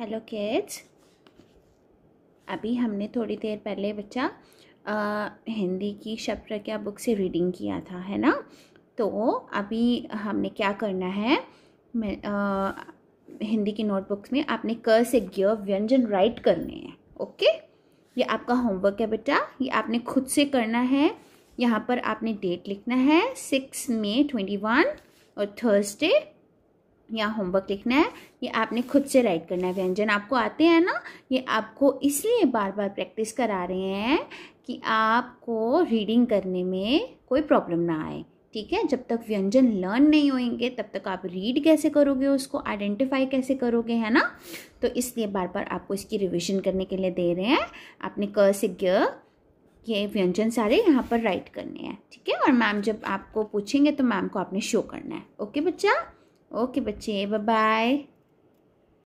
hello kids अभी हमने थोड़ी देर पहले बच्चा आ, हिंदी की शब्द प्रज्ञा बुक से रीडिंग किया था है ना तो अभी हमने क्या करना है मैं आ, हिंदी की नोटबुक्स में आपने क से ज्ञ व्यंजन राइट करने हैं ओके ये आपका होमवर्क है बेटा ये आपने खुद से करना है यहाँ पर आपने डेट लिखना है सिक्स मे ट्वेंटी वन और थर्सडे या होमवर्क लिखना है ये आपने खुद से राइट करना है व्यंजन आपको आते हैं ना ये आपको इसलिए बार बार प्रैक्टिस करा रहे हैं कि आपको रीडिंग करने में कोई प्रॉब्लम ना आए ठीक है जब तक व्यंजन लर्न नहीं होंगे तब तक आप रीड कैसे करोगे उसको आइडेंटिफाई कैसे करोगे है ना तो इसलिए बार बार आपको इसकी रिविजन करने के लिए दे रहे हैं आपने क से ग ये व्यंजन सारे यहाँ पर राइट करने हैं ठीक है और मैम जब आपको पूछेंगे तो मैम को आपने शो करना है ओके बच्चा ओके बच्चे बाय बाय